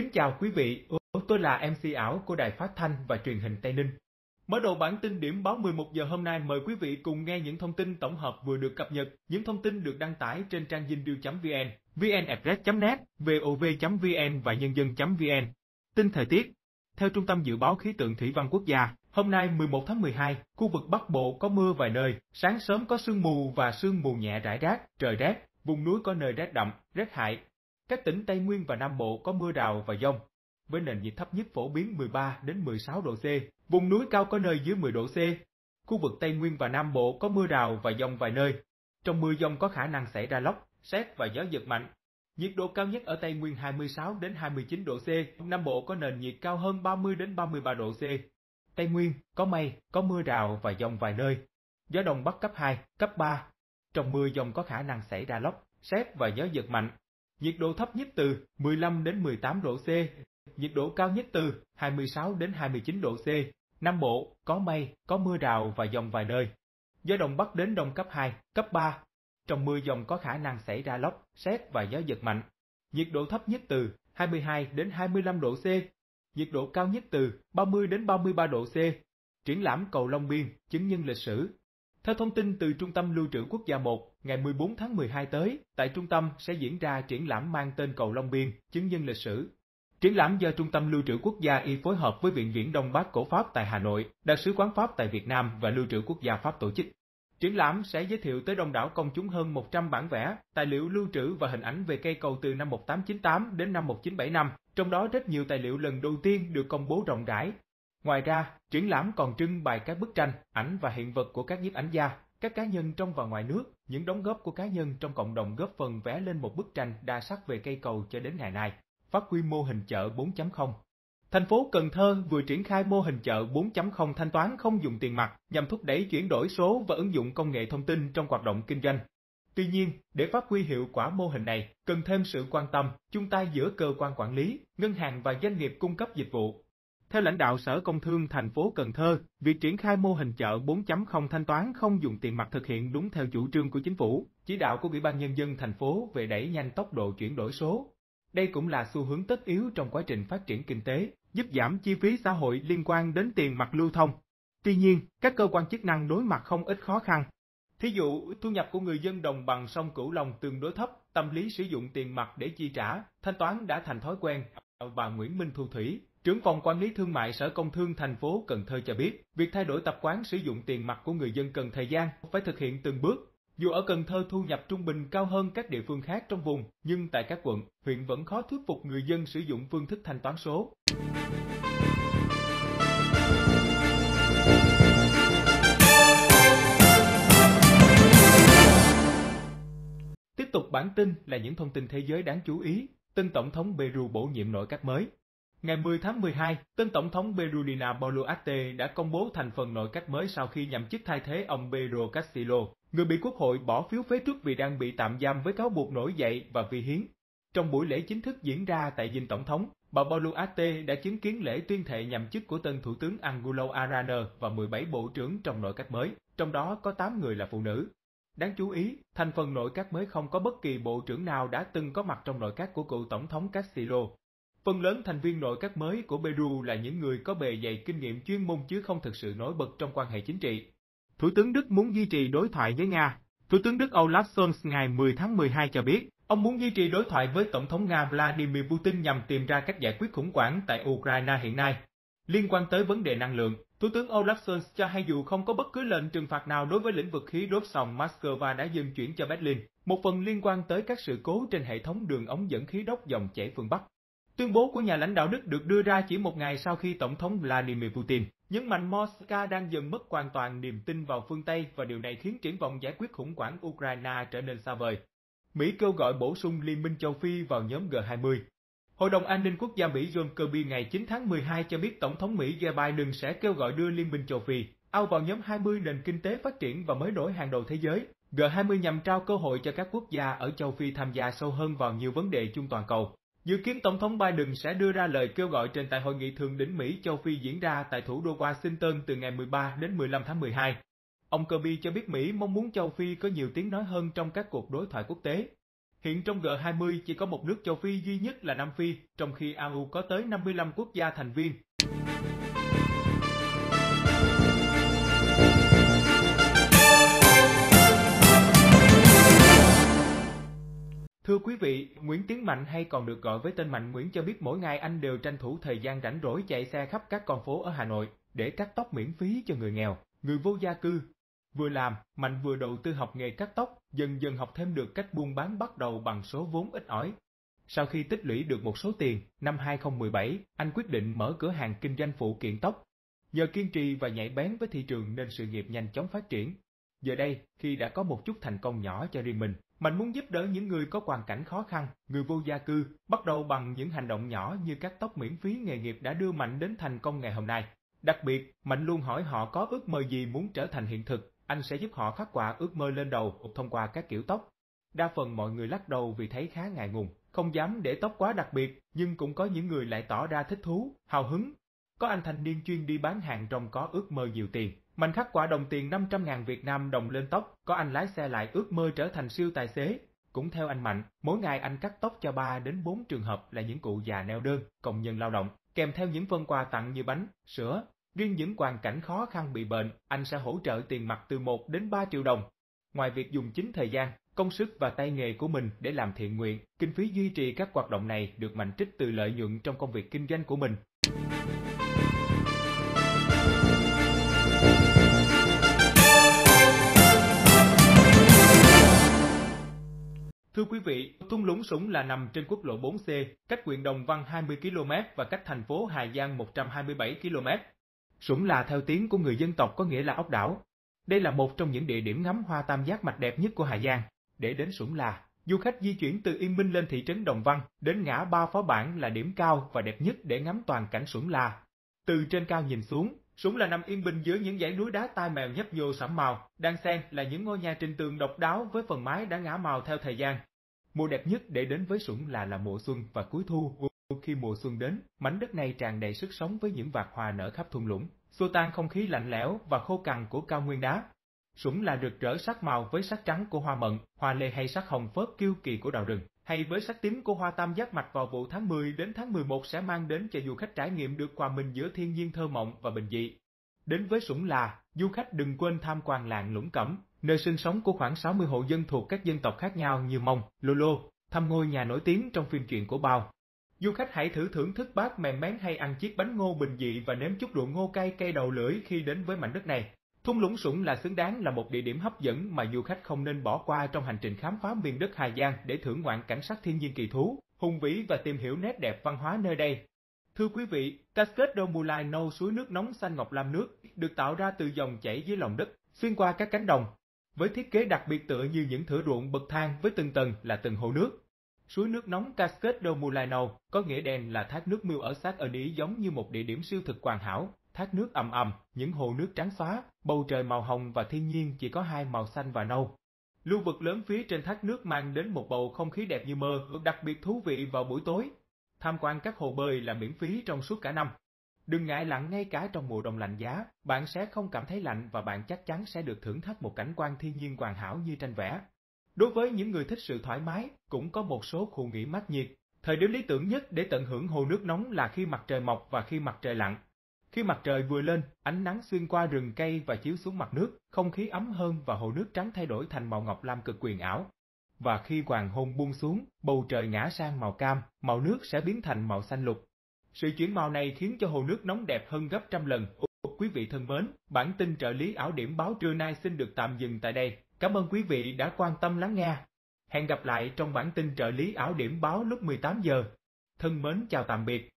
Kính chào quý vị, tôi là MC ảo của Đài Phát Thanh và Truyền hình Tây Ninh. Mở đầu bản tin điểm báo 11 giờ hôm nay mời quý vị cùng nghe những thông tin tổng hợp vừa được cập nhật, những thông tin được đăng tải trên trang dinh.vn, vnaddress.net, vov.vn và nhân dân.vn. Tin thời tiết Theo Trung tâm Dự báo Khí tượng Thủy văn Quốc gia, hôm nay 11 tháng 12, khu vực Bắc Bộ có mưa vài nơi, sáng sớm có sương mù và sương mù nhẹ rải rác, trời rét, vùng núi có nơi rét đậm, rét hại, các tỉnh Tây Nguyên và Nam Bộ có mưa rào và dông, với nền nhiệt thấp nhất phổ biến 13 đến 16 độ C, vùng núi cao có nơi dưới 10 độ C. Khu vực Tây Nguyên và Nam Bộ có mưa rào và dông vài nơi. Trong mưa dông có khả năng xảy ra lốc, xét và gió giật mạnh. Nhiệt độ cao nhất ở Tây Nguyên 26 đến 29 độ C, Nam Bộ có nền nhiệt cao hơn 30 đến 33 độ C. Tây Nguyên có mây, có mưa rào và dông vài nơi. Gió đông bắc cấp 2, cấp 3. Trong mưa dông có khả năng xảy ra lốc, xét và gió giật mạnh nhiệt độ thấp nhất từ 15 đến 18 độ C, nhiệt độ cao nhất từ 26 đến 29 độ C. Nam Bộ, có mây, có mưa rào và dòng vài nơi. Gió Đông Bắc đến Đông cấp 2, cấp 3. Trong mưa dòng có khả năng xảy ra lốc, xét và gió giật mạnh. Nhiệt độ thấp nhất từ 22 đến 25 độ C. Nhiệt độ cao nhất từ 30 đến 33 độ C. Triển lãm cầu Long Biên, chứng nhân lịch sử, theo thông tin từ Trung tâm Lưu trữ Quốc gia 1, ngày 14 tháng 12 tới, tại trung tâm sẽ diễn ra triển lãm mang tên Cầu Long Biên, chứng nhân lịch sử. Triển lãm do Trung tâm Lưu trữ Quốc gia y phối hợp với Viện Viễn Đông Bắc Cổ Pháp tại Hà Nội, Đại sứ quán Pháp tại Việt Nam và Lưu trữ Quốc gia Pháp tổ chức. Triển lãm sẽ giới thiệu tới đông đảo công chúng hơn 100 bản vẽ, tài liệu lưu trữ và hình ảnh về cây cầu từ năm 1898 đến năm 1975, trong đó rất nhiều tài liệu lần đầu tiên được công bố rộng rãi, Ngoài ra, triển lãm còn trưng bày các bức tranh, ảnh và hiện vật của các nhiếp ảnh gia, các cá nhân trong và ngoài nước, những đóng góp của cá nhân trong cộng đồng góp phần vẽ lên một bức tranh đa sắc về cây cầu cho đến ngày nay, phát quy mô hình chợ 4.0. Thành phố Cần Thơ vừa triển khai mô hình chợ 4.0 thanh toán không dùng tiền mặt nhằm thúc đẩy chuyển đổi số và ứng dụng công nghệ thông tin trong hoạt động kinh doanh. Tuy nhiên, để phát huy hiệu quả mô hình này, cần thêm sự quan tâm, chung tay giữa cơ quan quản lý, ngân hàng và doanh nghiệp cung cấp dịch vụ, theo lãnh đạo Sở Công Thương thành phố Cần Thơ, việc triển khai mô hình chợ 4.0 thanh toán không dùng tiền mặt thực hiện đúng theo chủ trương của chính phủ, chỉ đạo của Ủy ban Nhân dân thành phố về đẩy nhanh tốc độ chuyển đổi số. Đây cũng là xu hướng tất yếu trong quá trình phát triển kinh tế, giúp giảm chi phí xã hội liên quan đến tiền mặt lưu thông. Tuy nhiên, các cơ quan chức năng đối mặt không ít khó khăn. Thí dụ, thu nhập của người dân đồng bằng sông Cửu Long tương đối thấp, tâm lý sử dụng tiền mặt để chi trả, thanh toán đã thành thói quen. Bà Nguyễn Minh Thu Thủy, Trưởng phòng quản lý thương mại Sở Công Thương thành phố Cần Thơ cho biết, việc thay đổi tập quán sử dụng tiền mặt của người dân cần thời gian, phải thực hiện từng bước. Dù ở Cần Thơ thu nhập trung bình cao hơn các địa phương khác trong vùng, nhưng tại các quận, huyện vẫn khó thuyết phục người dân sử dụng phương thức thanh toán số. Tiếp tục bản tin là những thông tin thế giới đáng chú ý. Tân Tổng thống Peru bổ nhiệm nội các mới. Ngày 10 tháng 12, tân tổng thống Berolina Boluarte đã công bố thành phần nội các mới sau khi nhậm chức thay thế ông Pedro Castillo, người bị quốc hội bỏ phiếu phế trước vì đang bị tạm giam với cáo buộc nổi dậy và vi hiến. Trong buổi lễ chính thức diễn ra tại dinh tổng thống, bà Boluarte đã chứng kiến lễ tuyên thệ nhậm chức của tân thủ tướng Angulo Arana và 17 bộ trưởng trong nội các mới, trong đó có 8 người là phụ nữ. Đáng chú ý, thành phần nội các mới không có bất kỳ bộ trưởng nào đã từng có mặt trong nội các của cựu tổng thống Castillo, Phần lớn thành viên nội các mới của Peru là những người có bề dày kinh nghiệm chuyên môn chứ không thực sự nổi bật trong quan hệ chính trị. Thủ tướng Đức muốn duy trì đối thoại với Nga. Thủ tướng Đức Olaf Scholz ngày 10 tháng 12 cho biết, ông muốn duy trì đối thoại với Tổng thống Nga Vladimir Putin nhằm tìm ra cách giải quyết khủng hoảng tại Ukraine hiện nay. Liên quan tới vấn đề năng lượng, Thủ tướng Olaf Scholz cho hay dù không có bất cứ lệnh trừng phạt nào đối với lĩnh vực khí đốt sòng Moscow đã dừng chuyển cho Berlin, một phần liên quan tới các sự cố trên hệ thống đường ống dẫn khí đốt dòng chảy phương Bắc. Tuyên bố của nhà lãnh đạo Đức được đưa ra chỉ một ngày sau khi Tổng thống Vladimir Putin nhấn mạnh Moscow đang dần mất hoàn toàn niềm tin vào phương Tây và điều này khiến triển vọng giải quyết khủng hoảng Ukraine trở nên xa vời. Mỹ kêu gọi bổ sung Liên minh châu Phi vào nhóm G20. Hội đồng An ninh Quốc gia Mỹ John Kirby ngày 9 tháng 12 cho biết Tổng thống Mỹ Joe Biden sẽ kêu gọi đưa Liên minh châu Phi, ao vào nhóm 20 nền kinh tế phát triển và mới nổi hàng đầu thế giới. G20 nhằm trao cơ hội cho các quốc gia ở châu Phi tham gia sâu hơn vào nhiều vấn đề chung toàn cầu, Dự kiến Tổng thống Biden sẽ đưa ra lời kêu gọi trên tại hội nghị thượng đỉnh Mỹ châu Phi diễn ra tại thủ đô Washington từ ngày 13 đến 15 tháng 12. Ông Kirby cho biết Mỹ mong muốn châu Phi có nhiều tiếng nói hơn trong các cuộc đối thoại quốc tế. Hiện trong G20 chỉ có một nước châu Phi duy nhất là Nam Phi, trong khi AU có tới 55 quốc gia thành viên, Thưa quý vị, Nguyễn Tiến Mạnh hay còn được gọi với tên Mạnh Nguyễn cho biết mỗi ngày anh đều tranh thủ thời gian rảnh rỗi chạy xe khắp các con phố ở Hà Nội để cắt tóc miễn phí cho người nghèo, người vô gia cư. Vừa làm, Mạnh vừa đầu tư học nghề cắt tóc, dần dần học thêm được cách buôn bán bắt đầu bằng số vốn ít ỏi. Sau khi tích lũy được một số tiền, năm 2017, anh quyết định mở cửa hàng kinh doanh phụ kiện tóc. Nhờ kiên trì và nhạy bén với thị trường nên sự nghiệp nhanh chóng phát triển. Giờ đây, khi đã có một chút thành công nhỏ cho riêng mình, Mạnh muốn giúp đỡ những người có hoàn cảnh khó khăn, người vô gia cư, bắt đầu bằng những hành động nhỏ như cắt tóc miễn phí nghề nghiệp đã đưa Mạnh đến thành công ngày hôm nay. Đặc biệt, Mạnh luôn hỏi họ có ước mơ gì muốn trở thành hiện thực, anh sẽ giúp họ phát quả ước mơ lên đầu thông qua các kiểu tóc. Đa phần mọi người lắc đầu vì thấy khá ngại ngùng, không dám để tóc quá đặc biệt, nhưng cũng có những người lại tỏ ra thích thú, hào hứng, có anh thanh niên chuyên đi bán hàng trong có ước mơ nhiều tiền. Mạnh khắc quả đồng tiền 500.000 Việt Nam đồng lên tóc, có anh lái xe lại ước mơ trở thành siêu tài xế. Cũng theo anh Mạnh, mỗi ngày anh cắt tóc cho 3 đến 4 trường hợp là những cụ già neo đơn, công nhân lao động, kèm theo những phân quà tặng như bánh, sữa. Riêng những hoàn cảnh khó khăn bị bệnh, anh sẽ hỗ trợ tiền mặt từ 1 đến 3 triệu đồng. Ngoài việc dùng chính thời gian, công sức và tay nghề của mình để làm thiện nguyện, kinh phí duy trì các hoạt động này được Mạnh trích từ lợi nhuận trong công việc kinh doanh của mình. Thưa quý vị, thung lũng Súng là nằm trên quốc lộ 4C, cách huyện Đồng Văn 20 km và cách thành phố Hà Giang 127 km. Súng là theo tiếng của người dân tộc có nghĩa là ốc đảo. Đây là một trong những địa điểm ngắm hoa tam giác mạch đẹp nhất của Hà Giang. Để đến Súng là, du khách di chuyển từ Yên Minh lên thị trấn Đồng Văn, đến ngã ba phó bản là điểm cao và đẹp nhất để ngắm toàn cảnh Súng là. Từ trên cao nhìn xuống, Súng là nằm yên bình giữa những dãy núi đá tai mèo nhấp nhô sẫm màu, đan xen là những ngôi nhà trình tường độc đáo với phần mái đã ngã màu theo thời gian. Mùa đẹp nhất để đến với Sủng là là mùa xuân và cuối thu. Khi mùa xuân đến, mảnh đất này tràn đầy sức sống với những vạt hoa nở khắp thung lũng, xua tan không khí lạnh lẽo và khô cằn của cao nguyên đá. Sủng là rực rỡ sắc màu với sắc trắng của hoa mận, hoa lê hay sắc hồng phớt kiêu kỳ của đào rừng, hay với sắc tím của hoa tam giác mạch vào vụ tháng 10 đến tháng 11 sẽ mang đến cho du khách trải nghiệm được hòa mình giữa thiên nhiên thơ mộng và bình dị. Đến với Sủng là, du khách đừng quên tham quan làng Lũng Cẩm, nơi sinh sống của khoảng 60 hộ dân thuộc các dân tộc khác nhau như Mông, Lô thăm ngôi nhà nổi tiếng trong phim truyện của Bao. Du khách hãy thử thưởng thức bát mèn mén hay ăn chiếc bánh ngô bình dị và nếm chút rượu ngô cay cay đầu lưỡi khi đến với mảnh đất này. Thung lũng sủng là xứng đáng là một địa điểm hấp dẫn mà du khách không nên bỏ qua trong hành trình khám phá miền đất Hà Giang để thưởng ngoạn cảnh sắc thiên nhiên kỳ thú, hùng vĩ và tìm hiểu nét đẹp văn hóa nơi đây. Thưa quý vị, Cascade Mulai nâu suối nước nóng xanh ngọc lam nước được tạo ra từ dòng chảy dưới lòng đất, xuyên qua các cánh đồng, với thiết kế đặc biệt tựa như những thửa ruộng bậc thang với từng tầng là từng hồ nước. Suối nước nóng Cascade do Mulainau, có nghĩa đen là thác nước miêu ở sát ở Ý giống như một địa điểm siêu thực hoàn hảo, thác nước ầm ầm, những hồ nước trắng xóa, bầu trời màu hồng và thiên nhiên chỉ có hai màu xanh và nâu. Lưu vực lớn phía trên thác nước mang đến một bầu không khí đẹp như mơ, đặc biệt thú vị vào buổi tối. Tham quan các hồ bơi là miễn phí trong suốt cả năm. Đừng ngại lạnh ngay cả trong mùa đông lạnh giá, bạn sẽ không cảm thấy lạnh và bạn chắc chắn sẽ được thưởng thức một cảnh quan thiên nhiên hoàn hảo như tranh vẽ. Đối với những người thích sự thoải mái, cũng có một số khu nghỉ mát nhiệt. Thời điểm lý tưởng nhất để tận hưởng hồ nước nóng là khi mặt trời mọc và khi mặt trời lặn. Khi mặt trời vừa lên, ánh nắng xuyên qua rừng cây và chiếu xuống mặt nước, không khí ấm hơn và hồ nước trắng thay đổi thành màu ngọc lam cực quyền ảo. Và khi hoàng hôn buông xuống, bầu trời ngã sang màu cam, màu nước sẽ biến thành màu xanh lục, sự chuyển màu này khiến cho hồ nước nóng đẹp hơn gấp trăm lần. Quý vị thân mến, bản tin trợ lý ảo điểm báo trưa nay xin được tạm dừng tại đây. Cảm ơn quý vị đã quan tâm lắng nghe. Hẹn gặp lại trong bản tin trợ lý ảo điểm báo lúc 18 giờ. Thân mến chào tạm biệt.